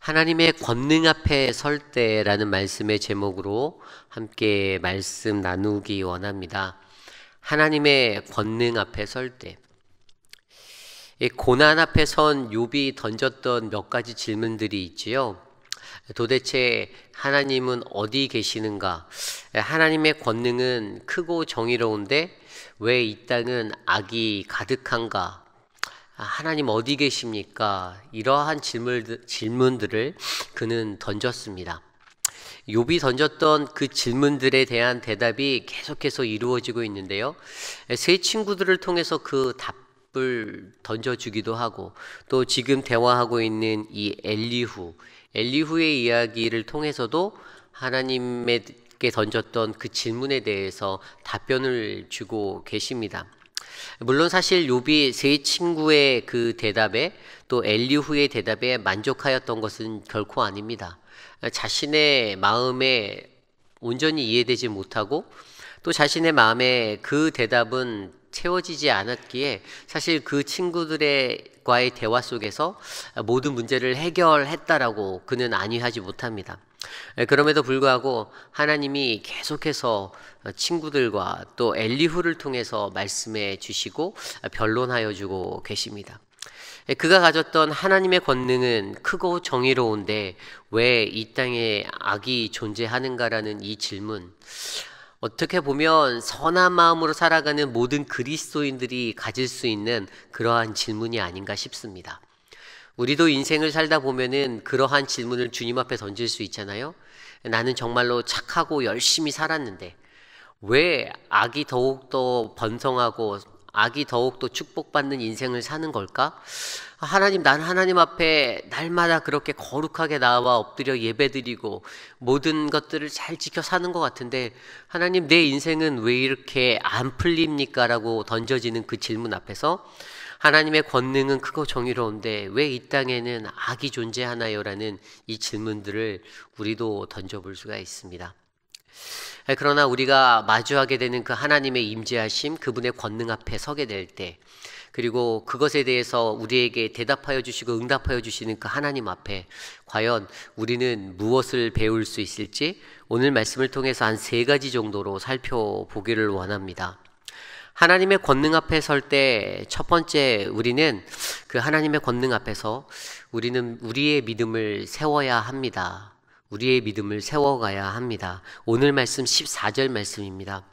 하나님의 권능 앞에 설 때라는 말씀의 제목으로 함께 말씀 나누기 원합니다. 하나님의 권능 앞에 설 때. 고난 앞에 선 욥이 던졌던 몇 가지 질문들이 있지요. 도대체 하나님은 어디 계시는가? 하나님의 권능은 크고 정의로운데 왜 이 땅은 악이 가득한가? 아, 하나님 어디 계십니까? 이러한 질문 질문들을 그는 던졌습니다. 욥이 던졌던 그 질문들에 대한 대답이 계속해서 이루어지고 있는데요. 세 친구들을 통해서 그 답을 던져주기도 하고 또 지금 대화하고 있는 이 엘리후, 엘리후의 이야기를 통해서도 하나님에 던졌던 그 질문에 대해서 답변을 주고 계십니다. 물론 사실 요비 세 친구의 그 대답에 또 엘리후의 대답에 만족하였던 것은 결코 아닙니다. 자신의 마음에 온전히 이해되지 못하고 또 자신의 마음에 그 대답은 채워지지 않았기에 사실 그 친구들과의 대화 속에서 모든 문제를 해결했다라고 그는 안위하지 못합니다. 그럼에도 불구하고 하나님이 계속해서 친구들과 또 엘리후를 통해서 말씀해 주시고 변론하여 주고 계십니다. 그가 가졌던 하나님의 권능은 크고 정의로운데 왜 이 땅에 악이 존재하는가라는 이 질문. 어떻게 보면 선한 마음으로 살아가는 모든 그리스도인들이 가질 수 있는 그러한 질문이 아닌가 싶습니다. 우리도 인생을 살다 보면은 그러한 질문을 주님 앞에 던질 수 있잖아요. 나는 정말로 착하고 열심히 살았는데 왜 악이 더욱더 번성하고 악이 더욱더 축복받는 인생을 사는 걸까? 하나님, 난 하나님 앞에 날마다 그렇게 거룩하게 나와 엎드려 예배드리고 모든 것들을 잘 지켜 사는 것 같은데 하나님, 내 인생은 왜 이렇게 안 풀립니까? 라고 던져지는 그 질문 앞에서 하나님의 권능은 크고 정의로운데 왜 이 땅에는 악이 존재하나요? 라는 이 질문들을 우리도 던져볼 수가 있습니다. 예, 그러나 우리가 마주하게 되는 그 하나님의 임재하심, 그분의 권능 앞에 서게 될 때, 그리고 그것에 대해서 우리에게 대답하여 주시고 응답하여 주시는 그 하나님 앞에 과연 우리는 무엇을 배울 수 있을지 오늘 말씀을 통해서 한 세 가지 정도로 살펴보기를 원합니다. 하나님의 권능 앞에 설 때 첫 번째 우리는 그 하나님의 권능 앞에서 우리는 우리의 믿음을 세워야 합니다. 우리의 믿음을 세워가야 합니다. 오늘 말씀 14절 말씀입니다.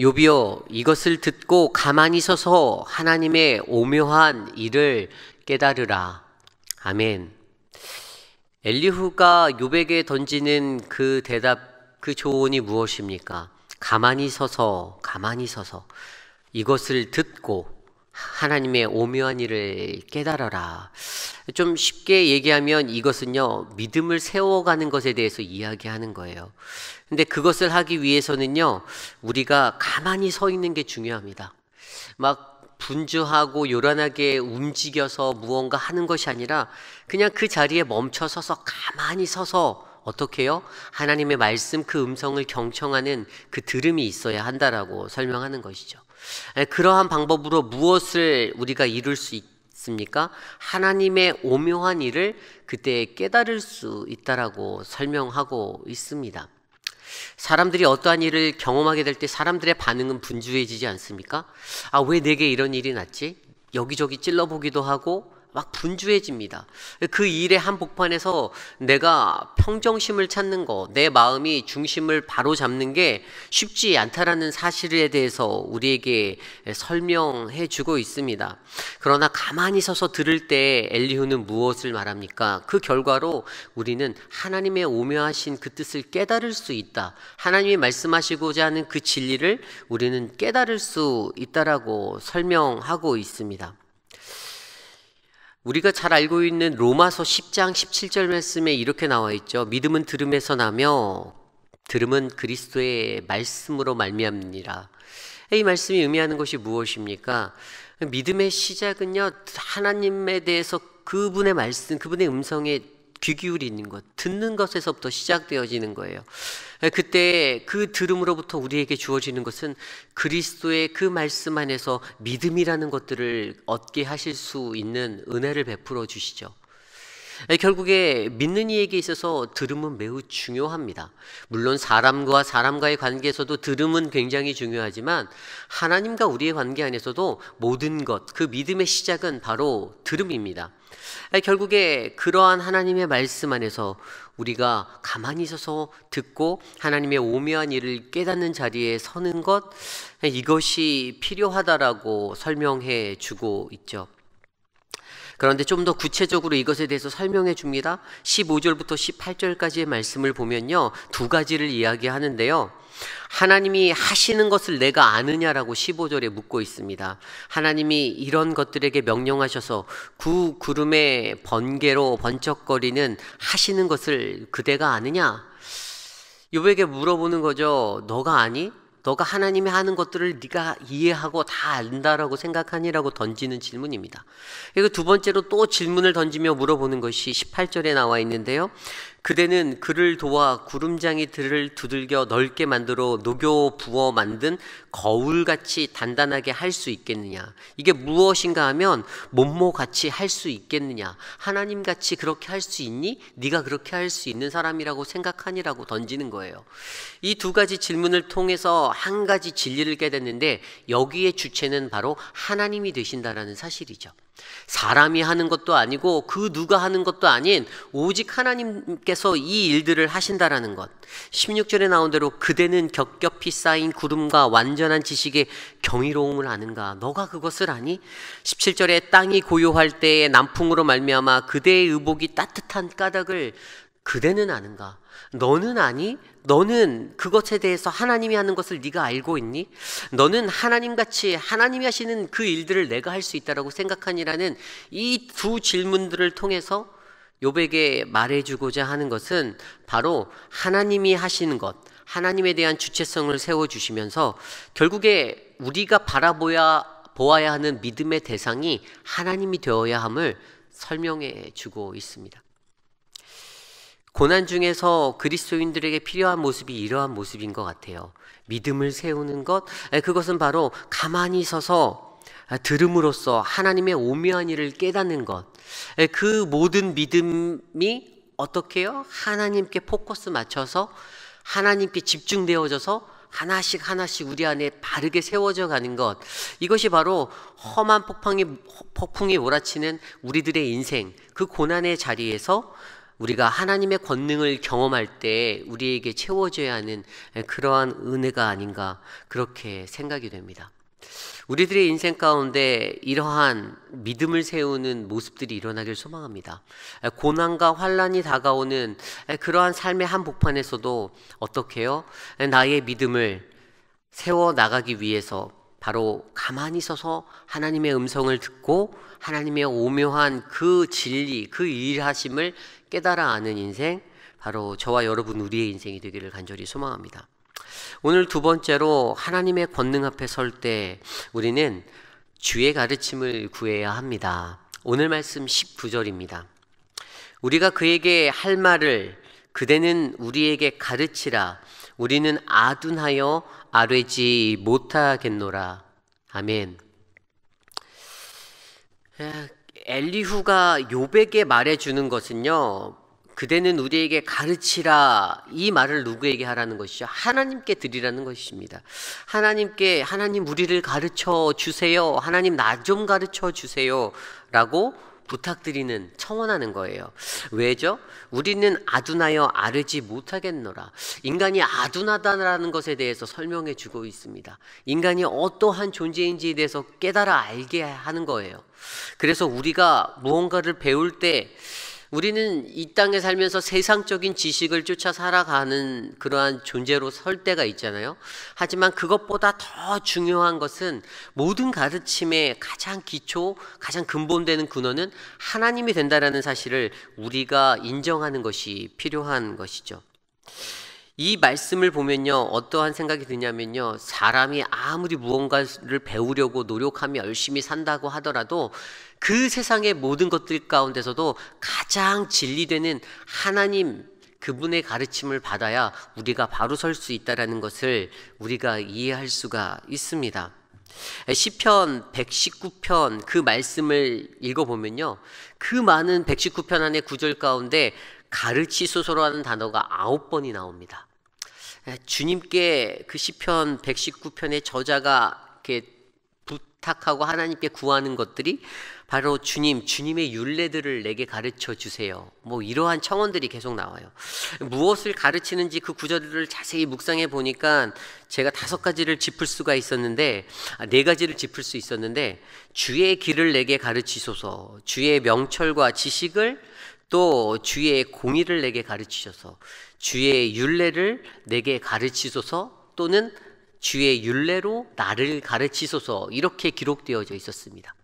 요비여 이것을 듣고 가만히 서서 하나님의 오묘한 일을 깨달으라. 아멘. 엘리후가 요백에 던지는 그 대답, 그 조언이 무엇입니까? 가만히 서서, 가만히 서서 이것을 듣고 하나님의 오묘한 일을 깨달아라. 좀 쉽게 얘기하면 이것은요, 믿음을 세워가는 것에 대해서 이야기하는 거예요. 근데 그것을 하기 위해서는요, 우리가 가만히 서 있는 게 중요합니다. 막 분주하고 요란하게 움직여서 무언가 하는 것이 아니라 그냥 그 자리에 멈춰 서서 가만히 서서 어떻게 해요? 하나님의 말씀 그 음성을 경청하는 그 들음이 있어야 한다라고 설명하는 것이죠. 그러한 방법으로 무엇을 우리가 이룰 수 있습니까? 하나님의 오묘한 일을 그때 깨달을 수 있다라고 설명하고 있습니다. 사람들이 어떠한 일을 경험하게 될 때 사람들의 반응은 분주해지지 않습니까? 아, 왜 내게 이런 일이 났지? 여기저기 찔러보기도 하고 막 분주해집니다. 그 일의 한 복판에서 내가 평정심을 찾는 거, 내 마음이 중심을 바로 잡는 게 쉽지 않다라는 사실에 대해서 우리에게 설명해 주고 있습니다. 그러나 가만히 서서 들을 때 엘리후는 무엇을 말합니까? 그 결과로 우리는 하나님의 오묘하신 그 뜻을 깨달을 수 있다. 하나님이 말씀하시고자 하는 그 진리를 우리는 깨달을 수 있다라고 설명하고 있습니다. 우리가 잘 알고 있는 로마서 10장 17절 말씀에 이렇게 나와 있죠. 믿음은 들음에서 나며 들음은 그리스도의 말씀으로 말미암니라. 이 말씀이 의미하는 것이 무엇입니까? 믿음의 시작은요. 하나님에 대해서 그분의 말씀, 그분의 음성에 귀 기울이는 것, 듣는 것에서부터 시작되어지는 거예요. 그때 그 들음으로부터 우리에게 주어지는 것은 그리스도의 그 말씀 안에서 믿음이라는 것들을 얻게 하실 수 있는 은혜를 베풀어 주시죠. 예, 결국에 믿는 이에게 있어서 들음은 매우 중요합니다. 물론 사람과 사람과의 관계에서도 들음은 굉장히 중요하지만 하나님과 우리의 관계 안에서도 모든 것, 그 믿음의 시작은 바로 들음입니다. 예, 결국에 그러한 하나님의 말씀 안에서 우리가 가만히 있서 듣고 하나님의 오묘한 일을 깨닫는 자리에 서는 것, 예, 이것이 필요하다라고 설명해 주고 있죠. 그런데 좀 더 구체적으로 이것에 대해서 설명해 줍니다. 15절부터 18절까지의 말씀을 보면요. 두 가지를 이야기하는데요. 하나님이 하시는 것을 내가 아느냐라고 15절에 묻고 있습니다. 하나님이 이런 것들에게 명령하셔서 구 구름의 번개로 번쩍거리는 하시는 것을 그대가 아느냐? 요백에 물어보는 거죠. 너가 아니? 너가 하나님이 하는 것들을 네가 이해하고 다 안다라고 생각하니라고 던지는 질문입니다. 그리고 두 번째로 또 질문을 던지며 물어보는 것이 18절에 나와 있는데요. 그대는 그를 도와 구름장이 들을 두들겨 넓게 만들어 녹여 부어 만든 거울같이 단단하게 할 수 있겠느냐. 이게 무엇인가 하면 몸모같이 할 수 있겠느냐. 하나님같이 그렇게 할 수 있니? 네가 그렇게 할 수 있는 사람이라고 생각하니라고 던지는 거예요. 이 두 가지 질문을 통해서 한 가지 진리를 깨닫는데 여기에 주체는 바로 하나님이 되신다라는 사실이죠. 사람이 하는 것도 아니고 그 누가 하는 것도 아닌 오직 하나님께서 이 일들을 하신다라는 것. 16절에 나온 대로 그대는 겹겹이 쌓인 구름과 완전한 지식의 경이로움을 아는가 너가 그것을 아니? 17절에 땅이 고요할 때에 남풍으로 말미암아 그대의 의복이 따뜻한 까닭을 그대는 아는가 너는 아니? 너는 그것에 대해서 하나님이 하는 것을 네가 알고 있니? 너는 하나님 같이 하나님이 하시는 그 일들을 내가 할 수 있다라고 생각하니라는 이 두 질문들을 통해서 요백에 말해주고자 하는 것은 바로 하나님이 하시는 것, 하나님에 대한 주체성을 세워주시면서 결국에 우리가 바라보야 보아야 하는 믿음의 대상이 하나님이 되어야 함을 설명해 주고 있습니다. 고난 중에서 그리스도인들에게 필요한 모습이 이러한 모습인 것 같아요. 믿음을 세우는 것, 그것은 바로 가만히 서서 들음으로써 하나님의 오묘한 일을 깨닫는 것. 그 모든 믿음이 어떻게요? 하나님께 포커스 맞춰서 하나님께 집중되어져서 하나씩 하나씩 우리 안에 바르게 세워져 가는 것. 이것이 바로 험한 폭풍이, 폭풍이 몰아치는 우리들의 인생, 그 고난의 자리에서 우리가 하나님의 권능을 경험할 때 우리에게 채워져야 하는 그러한 은혜가 아닌가 그렇게 생각이 됩니다. 우리들의 인생 가운데 이러한 믿음을 세우는 모습들이 일어나길 소망합니다. 고난과 환란이 다가오는 그러한 삶의 한복판에서도 어떻게요? 나의 믿음을 세워 나가기 위해서 바로 가만히 서서 하나님의 음성을 듣고 하나님의 오묘한 그 진리, 그 일하심을 깨달아 아는 인생, 바로 저와 여러분 우리의 인생이 되기를 간절히 소망합니다. 오늘 두 번째로 하나님의 권능 앞에 설 때 우리는 주의 가르침을 구해야 합니다. 오늘 말씀 19절입니다. 우리가 그에게 할 말을 그대는 우리에게 가르치라. 우리는 아둔하여 아뢰지 못하겠노라. 아멘. 엘리후가 요백에 말해주는 것은요, 그대는 우리에게 가르치라 이 말을 누구에게 하라는 것이죠? 하나님께 드리라는 것입니다. 하나님께 하나님 우리를 가르쳐 주세요. 하나님 나 좀 가르쳐 주세요라고 부탁드리는 청원하는 거예요. 왜죠? 우리는 아둔하여 아르지 못하겠노라. 인간이 아둔하다라는 것에 대해서 설명해 주고 있습니다. 인간이 어떠한 존재인지에 대해서 깨달아 알게 하는 거예요. 그래서 우리가 무언가를 배울 때 우리는 이 땅에 살면서 세상적인 지식을 쫓아 살아가는 그러한 존재로 설 때가 있잖아요. 하지만 그것보다 더 중요한 것은 모든 가르침의 가장 기초, 가장 근본되는 근원은 하나님이 된다라는 사실을 우리가 인정하는 것이 필요한 것이죠. 이 말씀을 보면요, 어떠한 생각이 드냐면요, 사람이 아무리 무언가를 배우려고 노력하며 열심히 산다고 하더라도 그 세상의 모든 것들 가운데서도 가장 진리되는 하나님, 그분의 가르침을 받아야 우리가 바로 설 수 있다라는 것을 우리가 이해할 수가 있습니다. 시편 119편 그 말씀을 읽어보면요. 그 많은 119편 안에 구절 가운데 가르치소서라는 단어가 아홉 번이 나옵니다. 예, 주님께 그 시편 119편의 저자가 이렇게 부탁하고 하나님께 구하는 것들이 바로 주님, 주님의 윤례들을 내게 가르쳐 주세요. 뭐 이러한 청원들이 계속 나와요. 무엇을 가르치는지 그 구절을 자세히 묵상해 보니까 제가 다섯 가지를 짚을 수가 있었는데 아, 네 가지를 짚을 수 있었는데 주의 길을 내게 가르치소서. 주의 명철과 지식을 또 주의 공의를 내게 가르치셔서 주의 윤례를 내게 가르치소서 또는 주의 윤례로 나를 가르치소서 이렇게 기록되어져 있었습니다.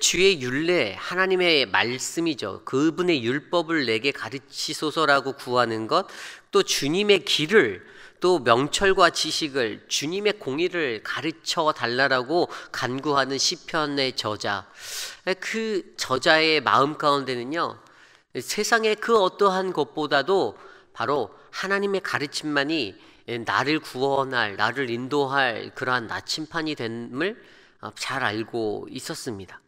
주의 윤례 하나님의 말씀이죠. 그분의 율법을 내게 가르치소서라고 구하는 것, 또 주님의 길을 또 명철과 지식을 주님의 공의를 가르쳐 달라라고 간구하는 시편의 저자. 그 저자의 마음 가운데는요. 세상의 그 어떠한 것보다도 바로 하나님의 가르침만이 나를 구원할, 나를 인도할 그러한 나침판이 됨을 어, 잘 알고 있었습니다.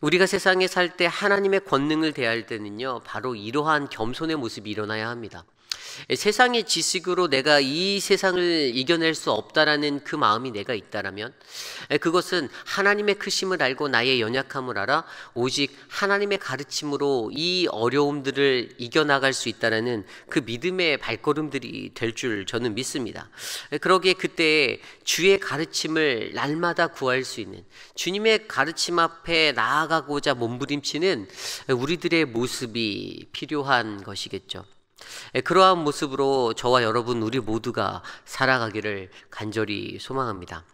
우리가 세상에 살 때 하나님의 권능을 대할 때는요, 바로 이러한 겸손의 모습이 일어나야 합니다. 예, 세상의 지식으로 내가 이 세상을 이겨낼 수 없다라는 그 마음이 내가 있다라면 예, 그것은 하나님의 크심을 알고 나의 연약함을 알아 오직 하나님의 가르침으로 이 어려움들을 이겨나갈 수 있다라는 그 믿음의 발걸음들이 될 줄 저는 믿습니다. 예, 그러기에 그때 주의 가르침을 날마다 구할 수 있는 주님의 가르침 앞에 나아가고자 몸부림치는 우리들의 모습이 필요한 것이겠죠. 예, 그러한 모습으로 저와 여러분 우리 모두가 살아가기를 간절히 소망합니다.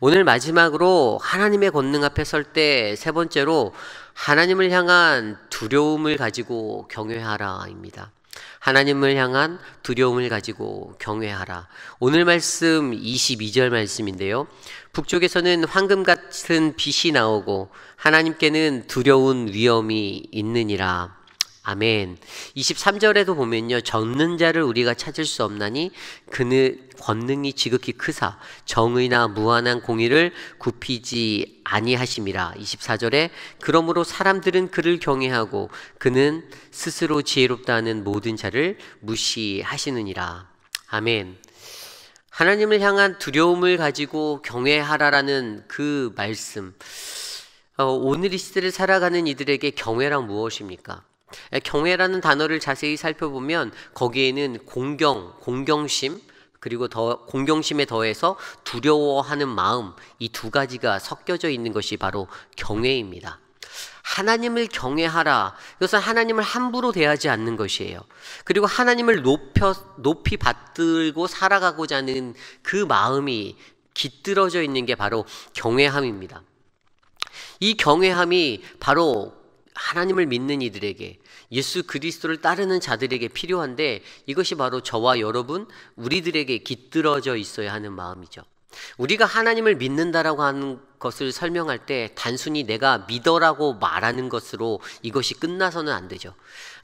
오늘 마지막으로 하나님의 권능 앞에 설 때 세 번째로 하나님을 향한 두려움을 가지고 경외하라입니다. 하나님을 향한 두려움을 가지고 경외하라. 오늘 말씀 22절 말씀인데요. 북쪽에서는 황금 같은 빛이 나오고 하나님께는 두려운 위험이 있느니라. 아멘. 23절에도 보면요. 젖는 자를 우리가 찾을 수 없나니 그는 권능이 지극히 크사 정의나 무한한 공의를 굽히지 아니하심이라. 24절에 그러므로 사람들은 그를 경외하고 그는 스스로 지혜롭다는 모든 자를 무시하시느니라. 아멘. 하나님을 향한 두려움을 가지고 경외하라라는 그 말씀. 어, 오늘 이 시대를 살아가는 이들에게 경외란 무엇입니까? 예, 경외라는 단어를 자세히 살펴보면 거기에는 공경, 공경심, 그리고 더 공경심에 더해서 두려워하는 마음 이 두 가지가 섞여져 있는 것이 바로 경외입니다. 하나님을 경외하라. 이것은 하나님을 함부로 대하지 않는 것이에요. 그리고 하나님을 높여, 높이 받들고 살아가고자 하는 그 마음이 깃들어져 있는 게 바로 경외함입니다. 이 경외함이 바로 하나님을 믿는 이들에게 예수 그리스도를 따르는 자들에게 필요한데 이것이 바로 저와 여러분 우리들에게 깃들어져 있어야 하는 마음이죠. 우리가 하나님을 믿는다라고 하는 것을 설명할 때 단순히 내가 믿어라고 말하는 것으로 이것이 끝나서는 안 되죠.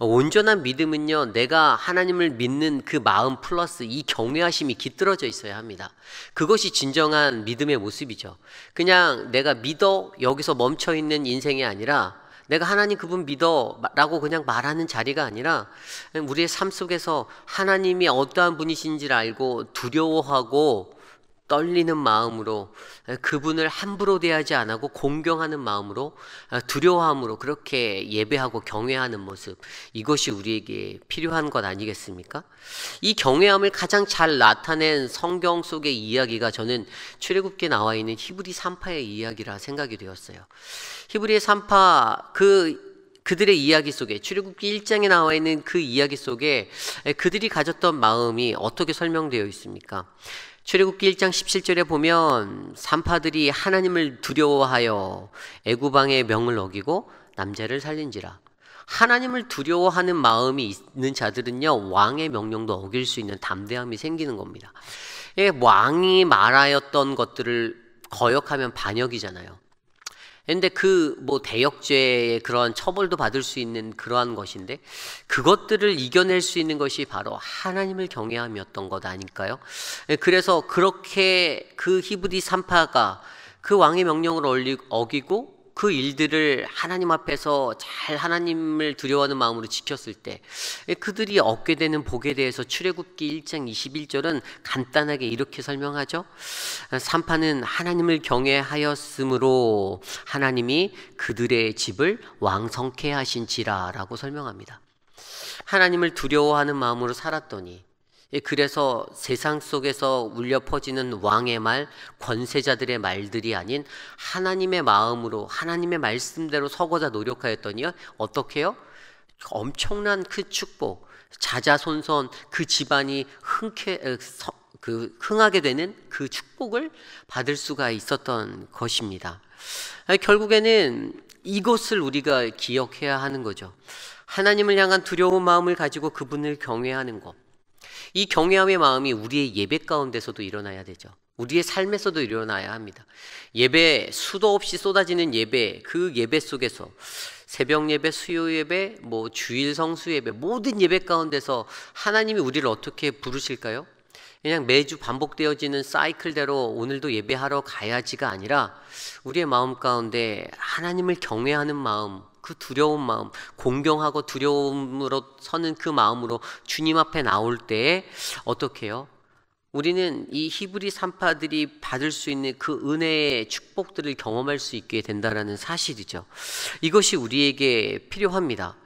온전한 믿음은요, 내가 하나님을 믿는 그 마음 플러스 이 경외하심이 깃들어져 있어야 합니다. 그것이 진정한 믿음의 모습이죠. 그냥 내가 믿어 여기서 멈춰 있는 인생이 아니라 내가 하나님 그분 믿어 라고 그냥 말하는 자리가 아니라 우리의 삶 속에서 하나님이 어떠한 분이신지를 알고 두려워하고 떨리는 마음으로 그분을 함부로 대하지 않고 공경하는 마음으로 두려워함으로 그렇게 예배하고 경외하는 모습 이것이 우리에게 필요한 것 아니겠습니까? 이 경외함을 가장 잘 나타낸 성경 속의 이야기가 저는 출애굽기에 나와 있는 히브리 3파의 이야기라 생각이 되었어요. 히브리의 3파 그 그들의 이야기 속에 출애굽기 1장에 나와 있는 그 이야기 속에 그들이 가졌던 마음이 어떻게 설명되어 있습니까? 출애굽기 1장 17절에 보면 산파들이 하나님을 두려워하여 애굽방의 명을 어기고 남자를 살린지라. 하나님을 두려워하는 마음이 있는 자들은요 왕의 명령도 어길 수 있는 담대함이 생기는 겁니다. 예, 왕이 말하였던 것들을 거역하면 반역이잖아요. 근데 그 뭐 대역죄의 그러한 처벌도 받을 수 있는 그러한 것인데 그것들을 이겨낼 수 있는 것이 바로 하나님을 경외함이었던 것 아닐까요? 예, 그래서 그렇게 그 히브리 산파가 그 왕의 명령을 어기고 그 일들을 하나님 앞에서 잘 하나님을 두려워하는 마음으로 지켰을 때 그들이 얻게 되는 복에 대해서 출애굽기 1장 21절은 간단하게 이렇게 설명하죠. 삼파는 하나님을 경외하였으므로 하나님이 그들의 집을 왕성케 하신지라라고 설명합니다. 하나님을 두려워하는 마음으로 살았더니 예, 그래서 세상 속에서 울려 퍼지는 왕의 말, 권세자들의 말들이 아닌 하나님의 마음으로 하나님의 말씀대로 서고자 노력하였더니 어떻게요? 엄청난 그 축복, 자자손손 그 집안이 흔쾌 그 흥하게 되는 그 축복을 받을 수가 있었던 것입니다. 아, 결국에는 이것을 우리가 기억해야 하는 거죠. 하나님을 향한 두려운 마음을 가지고 그분을 경외하는 것. 이 경외함의 마음이 우리의 예배 가운데서도 일어나야 되죠. 우리의 삶에서도 일어나야 합니다. 예배, 수도 없이 쏟아지는 예배, 그 예배 속에서 새벽 예배, 수요 예배, 뭐 주일 성수 예배, 모든 예배 가운데서 하나님이 우리를 어떻게 부르실까요? 그냥 매주 반복되어지는 사이클대로 오늘도 예배하러 가야지가 아니라 우리의 마음 가운데 하나님을 경외하는 마음, 그 두려운 마음, 공경하고 두려움으로 서는 그 마음으로 주님 앞에 나올 때 어떻게 해요? 우리는 이 히브리 산파들이 받을 수 있는 그 은혜의 축복들을 경험할 수 있게 된다라는 사실이죠. 이것이 우리에게 필요합니다.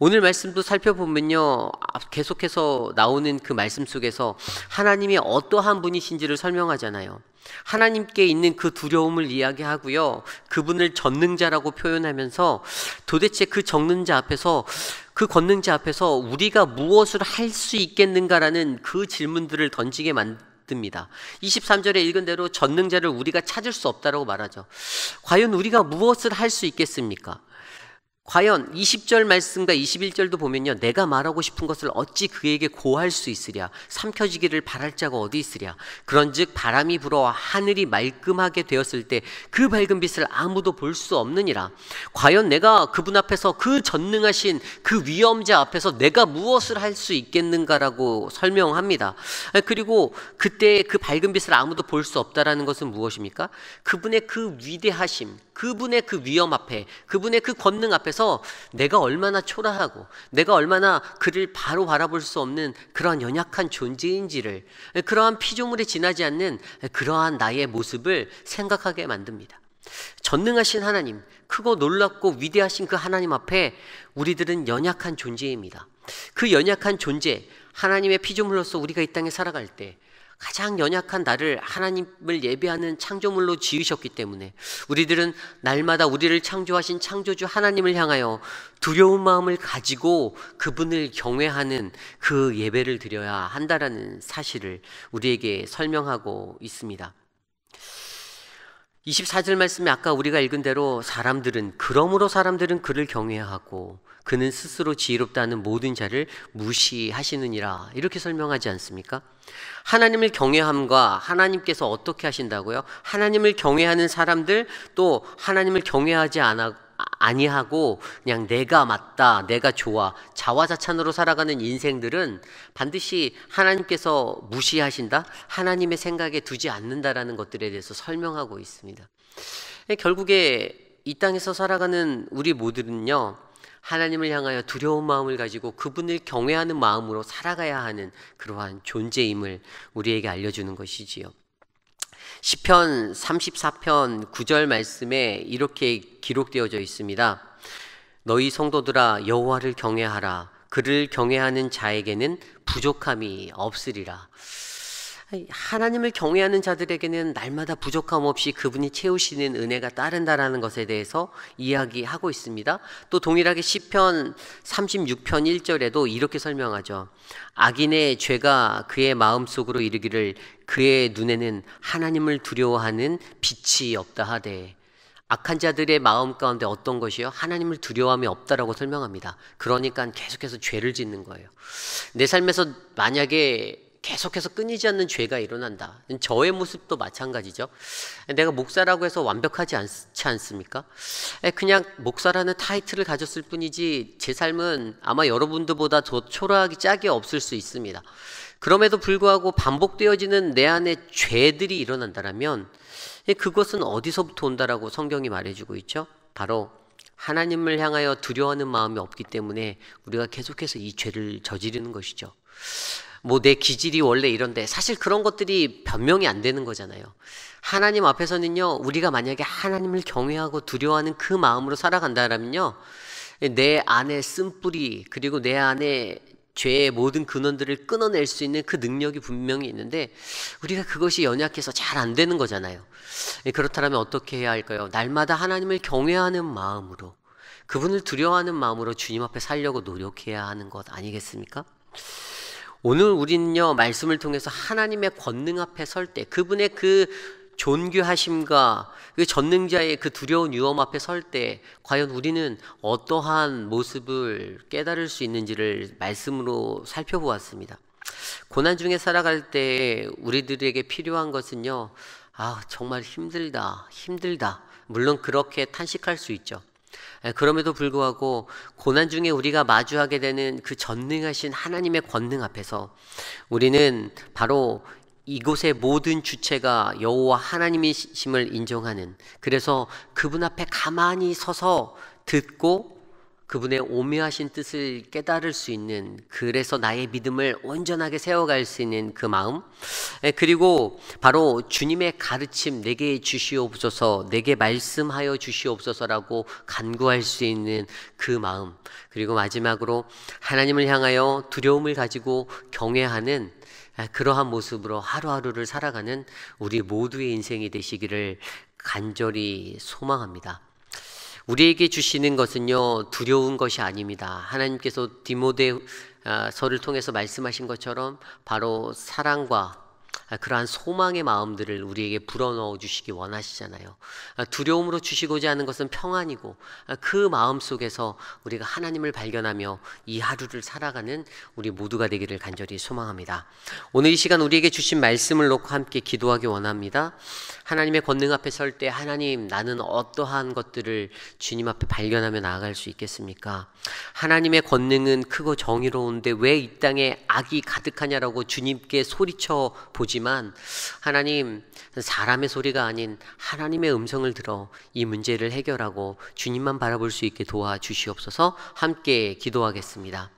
오늘 말씀도 살펴보면요. 아, 계속해서 나오는 그 말씀 속에서 하나님이 어떠한 분이신지를 설명하잖아요. 하나님께 있는 그 두려움을 이야기하고요. 그분을 전능자라고 표현하면서 도대체 그 전능자 앞에서 그 권능자 앞에서 우리가 무엇을 할 수 있겠는가라는 그 질문들을 던지게 만듭니다. 23절에 읽은 대로 전능자를 우리가 찾을 수 없다라고 말하죠. 과연 우리가 무엇을 할 수 있겠습니까? 과연 20절 말씀과 21절도 보면요. 내가 말하고 싶은 것을 어찌 그에게 고할 수 있으랴. 삼켜지기를 바랄 자가 어디 있으랴. 그런즉 바람이 불어와 하늘이 말끔하게 되었을 때 그 밝은 빛을 아무도 볼 수 없느니라. 과연 내가 그분 앞에서 그 전능하신 그 위험자 앞에서 내가 무엇을 할 수 있겠는가라고 설명합니다. 아, 그리고 그때 그 밝은 빛을 아무도 볼 수 없다라는 것은 무엇입니까? 그분의 그 위대하심, 그분의 그 위험 앞에, 그분의 그 권능 앞에 앞에서 내가 얼마나 초라하고 내가 얼마나 그를 바로 바라볼 수 없는 그러한 연약한 존재인지를 그러한 피조물에 지나지 않는 그러한 나의 모습을 생각하게 만듭니다. 전능하신 하나님, 크고 놀랍고 위대하신 그 하나님 앞에 우리들은 연약한 존재입니다. 그 연약한 존재, 하나님의 피조물로서 우리가 이 땅에 살아갈 때 가장 연약한 나를 하나님을 예배하는 창조물로 지으셨기 때문에 우리들은 날마다 우리를 창조하신 창조주 하나님을 향하여 두려운 마음을 가지고 그분을 경외하는 그 예배를 드려야 한다라는 사실을 우리에게 설명하고 있습니다. 24절 말씀에 아까 우리가 읽은 대로 사람들은 그러므로 사람들은 그를 경외하고 그는 스스로 지혜롭다는 모든 자를 무시하시느니라 이렇게 설명하지 않습니까? 하나님을 경외함과 하나님께서 어떻게 하신다고요? 하나님을 경외하는 사람들 또 하나님을 경외하지 않아 아니하고 그냥 내가 맞다, 내가 좋아, 자화자찬으로 살아가는 인생들은 반드시 하나님께서 무시하신다, 하나님의 생각에 두지 않는다라는 것들에 대해서 설명하고 있습니다. 결국에 이 땅에서 살아가는 우리 모두는요, 하나님을 향하여 두려운 마음을 가지고 그분을 경외하는 마음으로 살아가야 하는 그러한 존재임을 우리에게 알려주는 것이지요. 시편 34편 9절 말씀에 이렇게 기록되어져 있습니다. 너희 성도들아 여호와를 경외하라 그를 경외하는 자에게는 부족함이 없으리라. 하나님을 경외하는 자들에게는 날마다 부족함 없이 그분이 채우시는 은혜가 따른다라는 것에 대해서 이야기하고 있습니다. 또 동일하게 시편 36편 1절에도 이렇게 설명하죠. 악인의 죄가 그의 마음속으로 이르기를 그의 눈에는 하나님을 두려워하는 빛이 없다 하되 악한 자들의 마음 가운데 어떤 것이요? 하나님을 두려워함이 없다라고 설명합니다. 그러니까 계속해서 죄를 짓는 거예요. 내 삶에서 만약에 계속해서 끊이지 않는 죄가 일어난다. 저의 모습도 마찬가지죠. 내가 목사라고 해서 완벽하지 않지 않습니까? 그냥 목사라는 타이틀을 가졌을 뿐이지 제 삶은 아마 여러분들보다 더 초라하기 짝이 없을 수 있습니다. 그럼에도 불구하고 반복되어지는 내 안에 죄들이 일어난다라면 그것은 어디서부터 온다라고 성경이 말해주고 있죠. 바로 하나님을 향하여 두려워하는 마음이 없기 때문에 우리가 계속해서 이 죄를 저지르는 것이죠. 뭐내 기질이 원래 이런데 사실 그런 것들이 변명이 안 되는 거잖아요. 하나님 앞에서는요, 우리가 만약에 하나님을 경외하고 두려워하는 그 마음으로 살아간다라면요, 내 안에 쓴뿌리, 그리고 내 안에 죄의 모든 근원들을 끊어낼 수 있는 그 능력이 분명히 있는데 우리가 그것이 연약해서 잘 안 되는 거잖아요. 예, 그렇다면 어떻게 해야 할까요? 날마다 하나님을 경외하는 마음으로 그분을 두려워하는 마음으로 주님 앞에 살려고 노력해야 하는 것 아니겠습니까? 오늘 우리는요 말씀을 통해서 하나님의 권능 앞에 설 때 그분의 그 존귀하심과 그 전능자의 그 두려운 위험 앞에 설 때 과연 우리는 어떠한 모습을 깨달을 수 있는지를 말씀으로 살펴보았습니다. 고난 중에 살아갈 때 우리들에게 필요한 것은요. 아, 정말 힘들다. 힘들다. 물론 그렇게 탄식할 수 있죠. 예, 그럼에도 불구하고 고난 중에 우리가 마주하게 되는 그 전능하신 하나님의 권능 앞에서 우리는 바로 이곳의 모든 주체가 여호와 하나님이심을 인정하는 그래서 그분 앞에 가만히 서서 듣고 그분의 오묘하신 뜻을 깨달을 수 있는 그래서 나의 믿음을 온전하게 세워갈 수 있는 그 마음 예, 그리고 바로 주님의 가르침 내게 주시옵소서 내게 말씀하여 주시옵소서라고 간구할 수 있는 그 마음 그리고 마지막으로 하나님을 향하여 두려움을 가지고 경외하는 예, 그러한 모습으로 하루하루를 살아가는 우리 모두의 인생이 되시기를 간절히 소망합니다. 우리에게 주시는 것은요 두려운 것이 아닙니다. 하나님께서 디모데서를 통해서 말씀하신 것처럼 바로 사랑과 아, 그러한 소망의 마음들을 우리에게 불어넣어 주시기 원하시잖아요. 아, 두려움으로 주시고자 하는 것은 평안이고 아, 그 마음 속에서 우리가 하나님을 발견하며 이 하루를 살아가는 우리 모두가 되기를 간절히 소망합니다. 오늘 이 시간 우리에게 주신 말씀을 놓고 함께 기도하기 원합니다. 하나님의 권능 앞에 설 때 하나님 나는 어떠한 것들을 주님 앞에 발견하며 나아갈 수 있겠습니까? 하나님의 권능은 크고 정의로운데 왜 이 땅에 악이 가득하냐라고 주님께 소리쳐 보지 울지만 하나님 사람의 소리가 아닌 하나님의 음성을 들어 이 문제를 해결하고 주님만 바라볼 수 있게 도와주시옵소서 함께 기도하겠습니다.